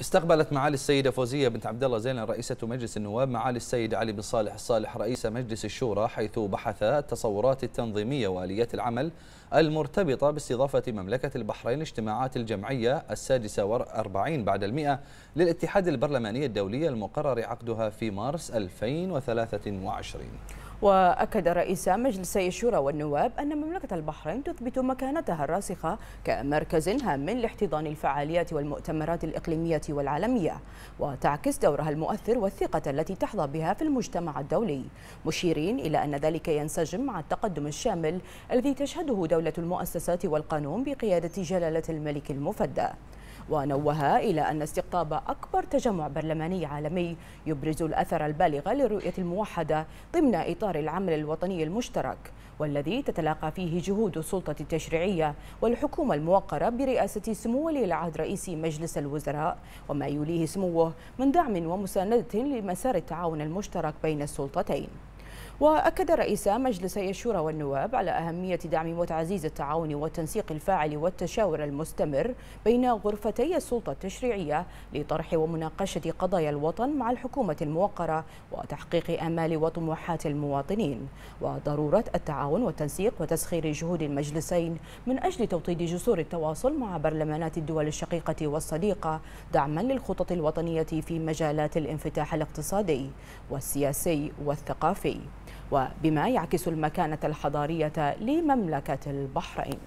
استقبلت معالي السيدة فوزية بنت عبد الله زينة رئيسة مجلس النواب معالي السيد علي بن صالح الصالح رئيس مجلس الشورى حيث بحث التصورات التنظيمية وآليات العمل المرتبطة باستضافة مملكة البحرين اجتماعات الجمعية السادسة واربعين بعد المئة للاتحاد البرلماني الدولي المقرر عقدها في مارس 2023 وأكد رئيس مجلس الشورى والنواب أن مملكة البحرين تثبت مكانتها الراسخة كمركز هام لاحتضان الفعاليات والمؤتمرات الإقليمية والعالمية وتعكس دورها المؤثر والثقة التي تحظى بها في المجتمع الدولي مشيرين إلى أن ذلك ينسجم مع التقدم الشامل الذي تشهده دولة المؤسسات والقانون بقيادة جلالة الملك المفدى ونوه إلى أن استقطاب أكبر تجمع برلماني عالمي يبرز الأثر البالغ للرؤية الموحدة ضمن إطار العمل الوطني المشترك والذي تتلاقى فيه جهود السلطة التشريعية والحكومة الموقرة برئاسة سمو ولي العهد رئيس مجلس الوزراء وما يوليه سموه من دعم ومساندة لمسار التعاون المشترك بين السلطتين وأكد رئيس مجلسي الشورى والنواب على أهمية دعم وتعزيز التعاون والتنسيق الفاعل والتشاور المستمر بين غرفتي السلطة التشريعية لطرح ومناقشة قضايا الوطن مع الحكومة الموقرة وتحقيق آمال وطموحات المواطنين وضرورة التعاون والتنسيق وتسخير جهود المجلسين من أجل توطيد جسور التواصل مع برلمانات الدول الشقيقة والصديقة دعما للخطط الوطنية في مجالات الانفتاح الاقتصادي والسياسي والثقافي وبما يعكس المكانة الحضارية لمملكة البحرين